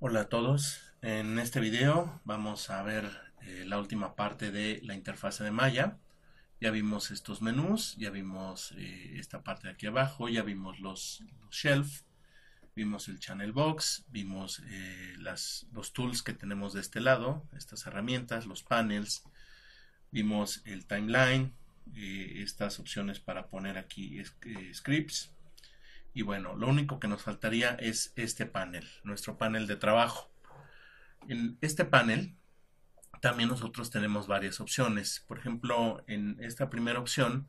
Hola a todos, en este video vamos a ver eh, la última parte de la interfase de Maya. Ya vimos estos menús, ya vimos eh, esta parte de aquí abajo, ya vimos los, shelf, vimos el channel box, vimos eh, las, los tools que tenemos de este lado, estas herramientas, los panels, vimos el timeline, estas opciones para poner aquí scripts, y bueno, lo único que nos faltaría es este panel, nuestro panel de trabajo. En este panel también nosotros tenemos varias opciones. Por ejemplo, en esta primera opción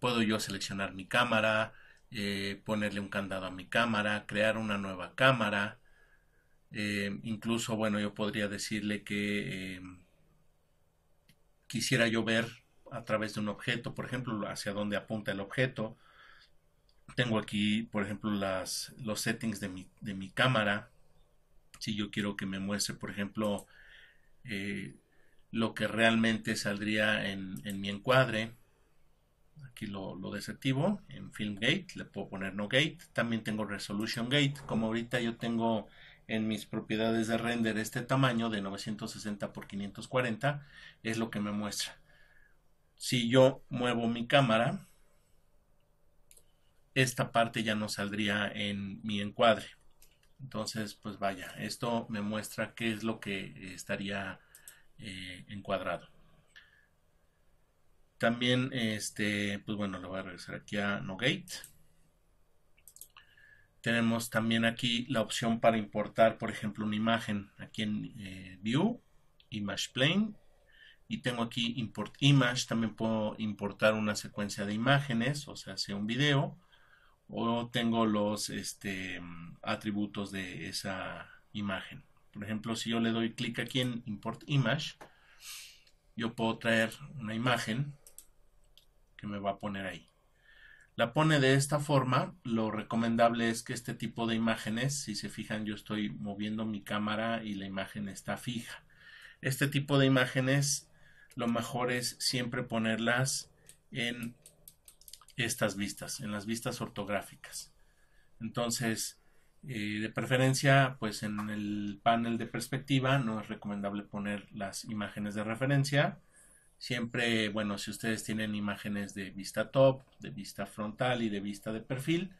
puedo yo seleccionar mi cámara, eh, ponerle un candado a mi cámara, crear una nueva cámara. Eh, incluso, bueno, yo podría decirle que eh, quisiera yo ver a través de un objeto, por ejemplo, hacia dónde apunta el objeto tengo aquí, por ejemplo, las, los settings de mi, cámara. Si yo quiero que me muestre, por ejemplo, eh, lo que realmente saldría en, mi encuadre. Aquí lo, lo, desactivo en Film Gate, le puedo poner No Gate. También tengo Resolution Gate. Como ahorita yo tengo en mis propiedades de render este tamaño de 960 x 540, es lo que me muestra. Si yo muevo mi cámara, esta parte ya no saldría en mi encuadre. Entonces, pues vaya, esto me muestra qué es lo que estaría eh, encuadrado. También, este, pues bueno, lo voy a regresar aquí a Nogate. Tenemos también aquí la opción para importar, por ejemplo, una imagen aquí en eh, View, Image Plane. Y tengo aquí Import Image, también puedo importar una secuencia de imágenes, o sea, sea un video o tengo los este, atributos de esa imagen. Por ejemplo, si yo le doy clic aquí en Import Image, yo puedo traer una imagen que me va a poner ahí. La pone de esta forma, lo recomendable es que este tipo de imágenes, si se fijan yo estoy moviendo mi cámara y la imagen está fija. Este tipo de imágenes lo mejor es siempre ponerlas en estas vistas, en las vistas ortográficas. Entonces, eh, de preferencia, pues en el panel de perspectiva no es recomendable poner las imágenes de referencia. Siempre, bueno, si ustedes tienen imágenes de vista top, de vista frontal y de vista de perfil,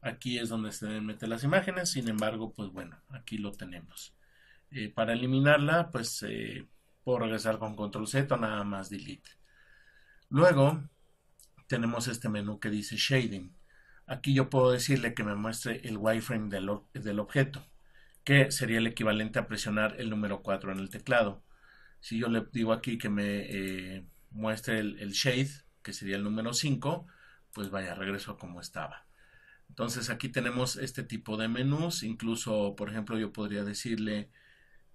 aquí es donde se deben meter las imágenes. Sin embargo, pues bueno, aquí lo tenemos. Eh, para eliminarla, pues eh, puedo regresar con control Z o nada más delete. Luego, tenemos este menú que dice Shading. Aquí yo puedo decirle que me muestre el wireframe del, del objeto, que sería el equivalente a presionar el número 4 en el teclado. Si yo le digo aquí que me eh, muestre el, el shade, que sería el número 5, pues vaya, regreso a como estaba. Entonces aquí tenemos este tipo de menús, incluso por ejemplo yo podría decirle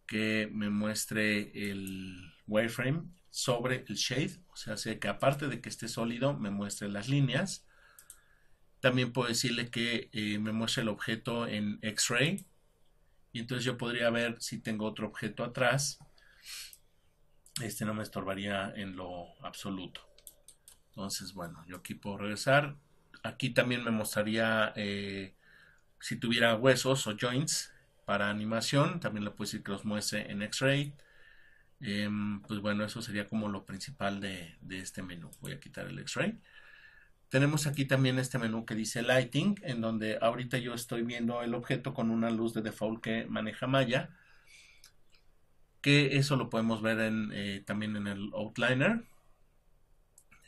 que me muestre el wireframe sobre el shade, o sea, hace que aparte de que esté sólido me muestre las líneas. También puedo decirle que eh, me muestre el objeto en X-Ray y entonces yo podría ver si tengo otro objeto atrás. Este no me estorbaría en lo absoluto. Entonces, bueno, yo aquí puedo regresar. Aquí también me mostraría eh, si tuviera huesos o joints para animación. También le puedo decir que los muestre en X-Ray. Em, pues bueno, eso sería como lo principal de, este menú. Voy a quitar el X-Ray. Tenemos aquí también este menú que dice Lighting, en donde ahorita yo estoy viendo el objeto con una luz de default que maneja Maya, que eso lo podemos ver eh, también en el Outliner.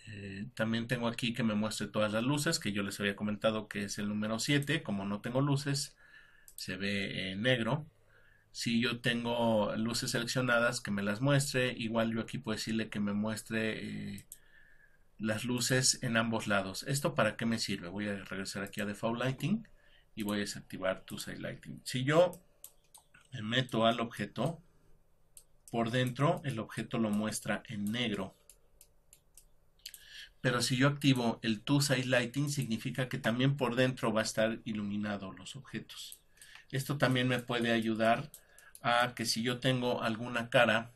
Eh, también tengo aquí que me muestre todas las luces, que yo les había comentado que es el número 7. Como no tengo luces, se ve en eh, negro si yo tengo luces seleccionadas que me las muestre igual yo aquí puedo decirle que me muestre eh, las luces en ambos lados esto para qué me sirve voy a regresar aquí a default lighting y voy a desactivar tu side lighting si yo me meto al objeto por dentro el objeto lo muestra en negro pero si yo activo el two side lighting significa que también por dentro va a estar iluminado los objetos esto también me puede ayudar a que si yo tengo alguna cara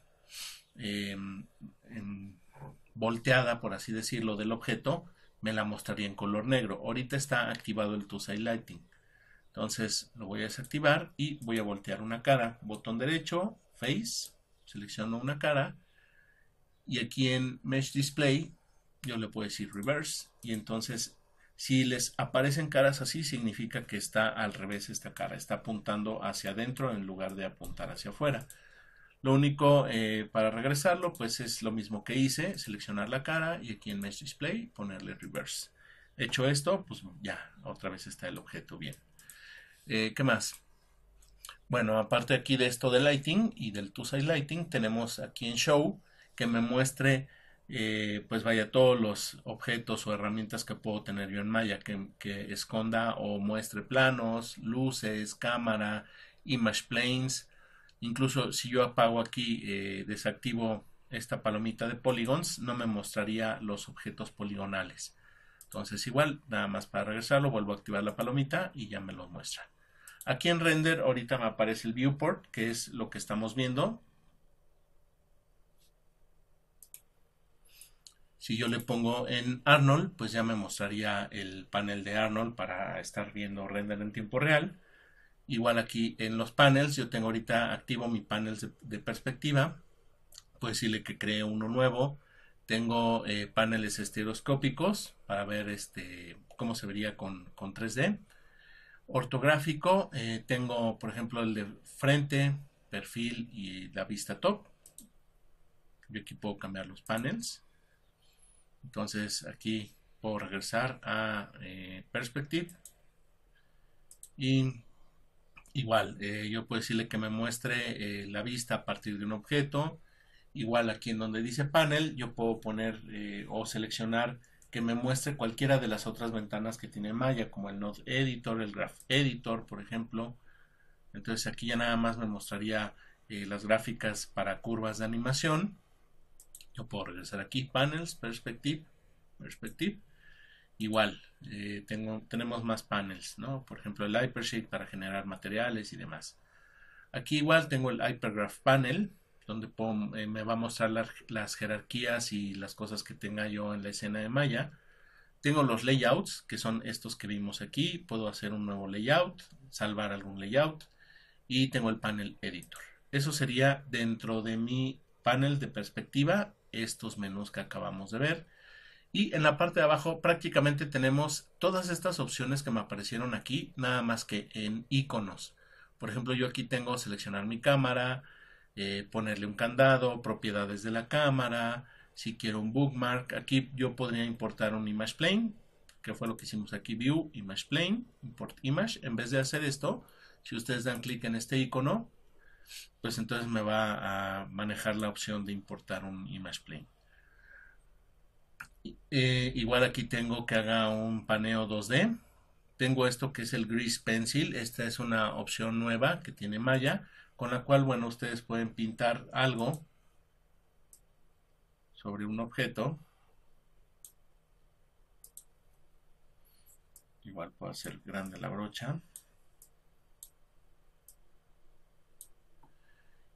eh, volteada, por así decirlo, del objeto, me la mostraría en color negro. Ahorita está activado el To Side Lighting. Entonces lo voy a desactivar y voy a voltear una cara. Botón derecho, Face, selecciono una cara. Y aquí en Mesh Display yo le puedo decir Reverse. Y entonces si les aparecen caras así, significa que está al revés esta cara, está apuntando hacia adentro en lugar de apuntar hacia afuera. Lo único eh, para regresarlo, pues es lo mismo que hice, seleccionar la cara y aquí en Mesh Display ponerle Reverse. Hecho esto, pues ya, otra vez está el objeto bien. Eh, ¿Qué más? Bueno, aparte aquí de esto de Lighting y del two side Lighting, tenemos aquí en Show que me muestre eh, pues vaya, todos los objetos o herramientas que puedo tener yo en Maya, que, esconda o muestre planos, luces, cámara, image planes. Incluso si yo apago aquí, eh, desactivo esta palomita de polygons, no me mostraría los objetos poligonales. Entonces igual, nada más para regresarlo, vuelvo a activar la palomita y ya me lo muestra. Aquí en render ahorita me aparece el viewport, que es lo que estamos viendo. Si yo le pongo en Arnold, pues ya me mostraría el panel de Arnold para estar viendo render en tiempo real. Igual aquí en los panels, yo tengo ahorita activo mi panel de, perspectiva. Puedo decirle que cree uno nuevo. Tengo eh, paneles estereoscópicos para ver este, cómo se vería con, 3D. Ortográfico, eh, tengo por ejemplo el de frente, perfil y la vista top. Yo aquí puedo cambiar los paneles. Entonces aquí puedo regresar a eh, Perspective. Y igual, eh, yo puedo decirle que me muestre eh, la vista a partir de un objeto. Igual aquí en donde dice panel, yo puedo poner o seleccionar que me muestre cualquiera de las otras ventanas que tiene Maya, como el Node Editor, el Graph Editor, por ejemplo. Entonces aquí ya nada más me mostraría las gráficas para curvas de animación puedo regresar aquí, Panels, Perspective, Perspective. Igual, eh, tengo, tenemos más panels, ¿no? Por ejemplo, el Hypershape para generar materiales y demás. Aquí igual tengo el Hypergraph Panel, donde eh, me va a mostrar las jerarquías y las cosas que tenga yo en la escena de Maya. Tengo los layouts, que son estos que vimos aquí. Puedo hacer un nuevo layout, salvar algún layout. Y tengo el panel editor. Eso sería dentro de mi panel de perspectiva estos menús que acabamos de ver. Y en la parte de abajo prácticamente tenemos todas estas opciones que me aparecieron aquí, nada más que en iconos. Por ejemplo, yo aquí tengo seleccionar mi cámara, eh, ponerle un candado, propiedades de la cámara, si quiero un bookmark. Aquí yo podría importar un image plane, que fue lo que hicimos aquí, view, image plane, import image. En vez de hacer esto, si ustedes dan clic en este icono, pues entonces me va a manejar la opción de importar un image plane. Eh, igual aquí tengo que haga un paneo 2D. Tengo esto que es el Grease Pencil. Esta es una opción nueva que tiene Maya, con la cual, bueno, ustedes pueden pintar algo sobre un objeto. Igual puedo hacer grande la brocha.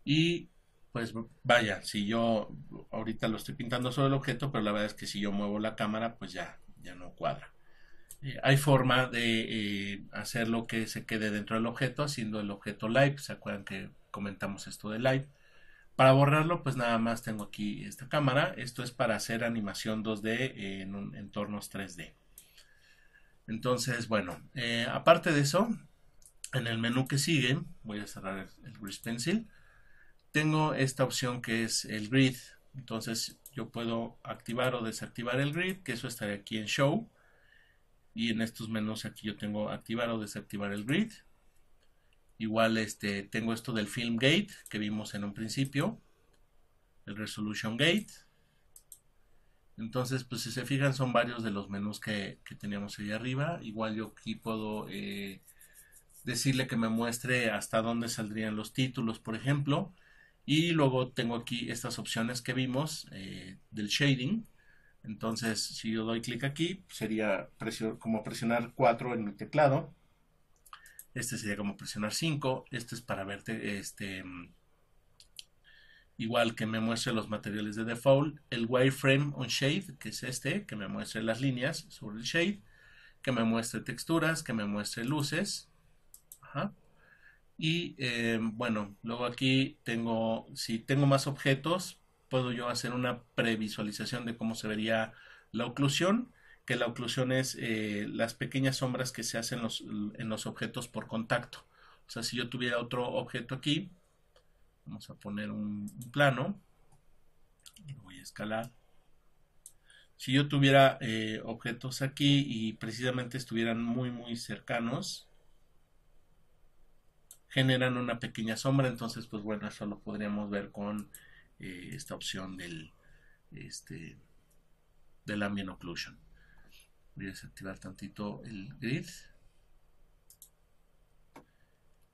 Y pues vaya, si yo ahorita lo estoy pintando sobre el objeto, pero la verdad es que si yo muevo la cámara, pues ya, ya no cuadra. Eh, hay forma de eh, hacer lo que se quede dentro del objeto haciendo el objeto live. ¿Se acuerdan que comentamos esto de live? Para borrarlo, pues nada más tengo aquí esta cámara. Esto es para hacer animación 2D eh, en entornos 3D. Entonces, bueno, aparte de eso, en el menú que sigue, voy a cerrar el, Gris Pencil tengo esta opción que es el grid. Entonces yo puedo activar o desactivar el grid, que eso estaría aquí en Show. Y en estos menús aquí yo tengo activar o desactivar el grid. Igual este, tengo esto del Film Gate que vimos en un principio. El Resolution Gate. Entonces, pues si se fijan son varios de los menús que, teníamos ahí arriba. Igual yo aquí puedo eh, decirle que me muestre hasta dónde saldrían los títulos, por ejemplo. Y luego tengo aquí estas opciones que vimos eh, del shading. Entonces, si yo doy clic aquí, sería como presionar 4 en mi teclado. Este sería como presionar 5. Este es para verte este, mm, igual que me muestre los materiales de default, el wireframe on shade, que es este, que me muestre las líneas sobre el shade, que me muestre texturas, que me muestre luces. Ajá. Y eh, bueno, luego aquí tengo, si tengo más objetos, puedo yo hacer una previsualización de cómo se vería la oclusión, que la oclusión es eh, las pequeñas sombras que se hacen en los objetos por contacto. O sea, si yo tuviera otro objeto aquí, vamos a poner un, plano, lo voy a escalar. Si yo tuviera eh, objetos aquí y precisamente estuvieran muy, muy cercanos, generan una pequeña sombra, entonces pues bueno, eso lo podríamos ver con eh, esta opción del, este, ambient occlusion. Voy a desactivar tantito el grid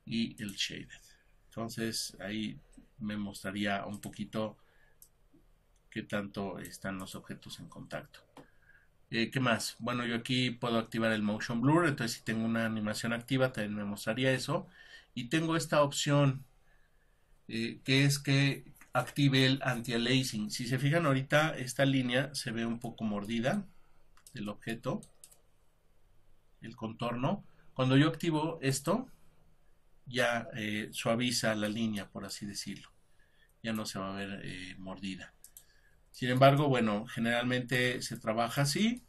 y el shaded. Entonces ahí me mostraría un poquito qué tanto están los objetos en contacto. Eh, ¿Qué más? Bueno, yo aquí puedo activar el motion blur, entonces si tengo una animación activa también me mostraría eso y tengo esta opción eh, que es que active el anti-aliasing. Si se fijan ahorita esta línea se ve un poco mordida el objeto, el contorno. Cuando yo activo esto ya eh, suaviza la línea, por así decirlo. Ya no se va a ver eh, mordida. Sin embargo, bueno, generalmente se trabaja así.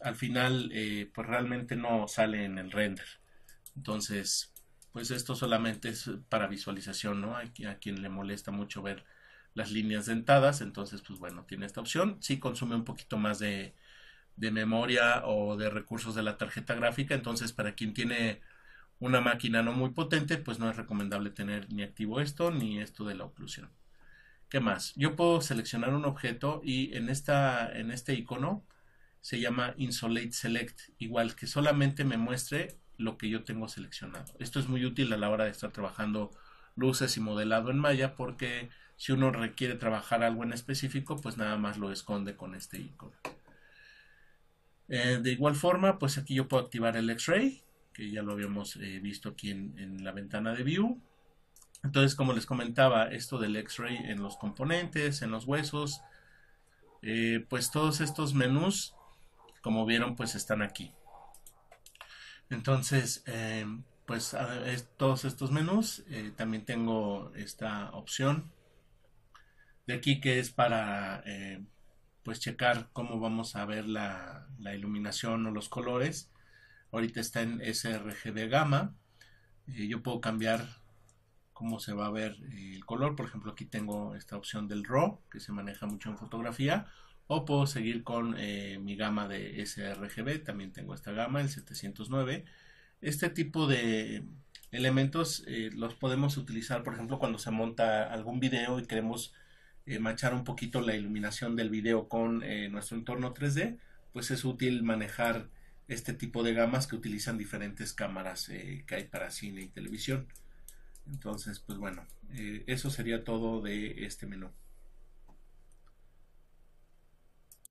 Al final, pues realmente no sale en el render. Entonces, pues esto solamente es para visualización, ¿no? a quien le molesta mucho ver las líneas dentadas, entonces pues bueno, tiene esta opción. si consume un poquito más de, de memoria o de recursos de la tarjeta gráfica, entonces para quien tiene una máquina no muy potente, pues no es recomendable tener ni activo esto ni esto de la oclusión. ¿Qué más? Yo puedo seleccionar un objeto y en, esta, en este icono se llama Insulate Select, igual que solamente me muestre lo que yo tengo seleccionado. Esto es muy útil a la hora de estar trabajando luces y modelado en Maya porque si uno requiere trabajar algo en específico, pues nada más lo esconde con este icono. Eh, de igual forma, pues aquí yo puedo activar el X-Ray, que ya lo habíamos eh, visto aquí en, la ventana de View. Entonces, como les comentaba, esto del X-Ray en los componentes, en los huesos, eh, pues todos estos menús, como vieron, pues están aquí. Entonces, eh, pues todos estos menús, eh, también tengo esta opción de aquí que es para eh, pues checar cómo vamos a ver la, iluminación o los colores. Ahorita está en de gama. yo puedo cambiar cómo se va a ver el color. Por ejemplo, aquí tengo esta opción del RAW que se maneja mucho en fotografía o puedo seguir con eh, mi gama de sRGB, también tengo esta gama, el 709. Este tipo de elementos eh, los podemos utilizar, por ejemplo, cuando se monta algún video y queremos manchar eh, machar un poquito la iluminación del video con nuestro entorno 3D, pues es útil manejar este tipo de gamas que utilizan diferentes cámaras que hay para cine y televisión. Entonces, pues bueno, eso sería todo de este menú.